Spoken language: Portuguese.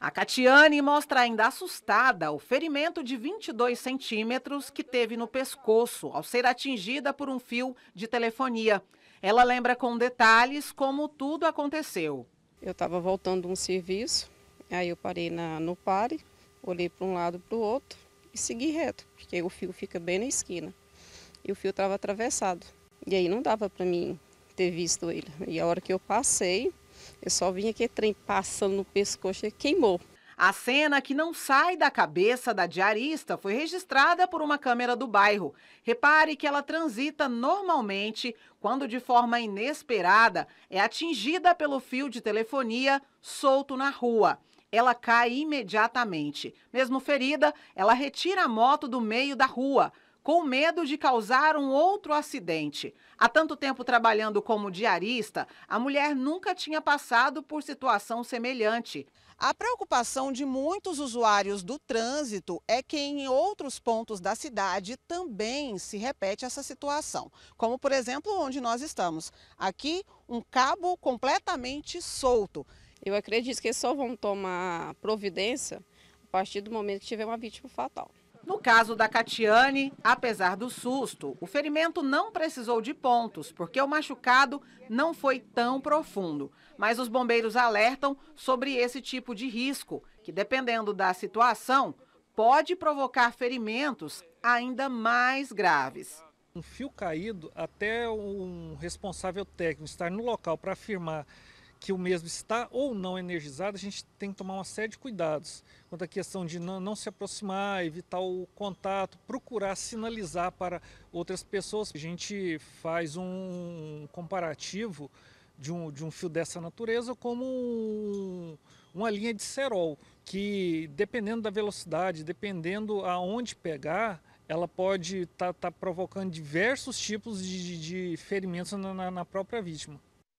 A Catiane mostra ainda assustada o ferimento de 22 centímetros que teve no pescoço ao ser atingida por um fio de telefonia. Ela lembra com detalhes como tudo aconteceu. Eu estava voltando de um serviço, aí eu parei na, no pare, olhei para um lado para o outro e segui reto, porque o fio fica bem na esquina. E o fio estava atravessado. E aí não dava para mim ter visto ele. E a hora que eu passei, eu só vim aqui, trem passando no pescoço e queimou. A cena que não sai da cabeça da diarista foi registrada por uma câmera do bairro. Repare que ela transita normalmente quando, de forma inesperada, é atingida pelo fio de telefonia solto na rua. Ela cai imediatamente. Mesmo ferida, ela retira a moto do meio da rua com medo de causar um outro acidente. Há tanto tempo trabalhando como diarista, a mulher nunca tinha passado por situação semelhante. A preocupação de muitos usuários do trânsito é que em outros pontos da cidade também se repete essa situação, como por exemplo onde nós estamos. Aqui, um cabo completamente solto. Eu acredito que só vão tomar providência a partir do momento que tiver uma vítima fatal. No caso da Catiane, apesar do susto, o ferimento não precisou de pontos, porque o machucado não foi tão profundo. Mas os bombeiros alertam sobre esse tipo de risco, que dependendo da situação, pode provocar ferimentos ainda mais graves. Um fio caído, até um responsável técnico estar no local para afirmar que o mesmo está ou não energizado, a gente tem que tomar uma série de cuidados. Quanto à questão de não, não se aproximar, evitar o contato, procurar sinalizar para outras pessoas. A gente faz um comparativo de um, de um fio dessa natureza como um, uma linha de cerol, que dependendo da velocidade, dependendo aonde pegar, ela pode estar tá, tá provocando diversos tipos de, de ferimentos na, na própria vítima.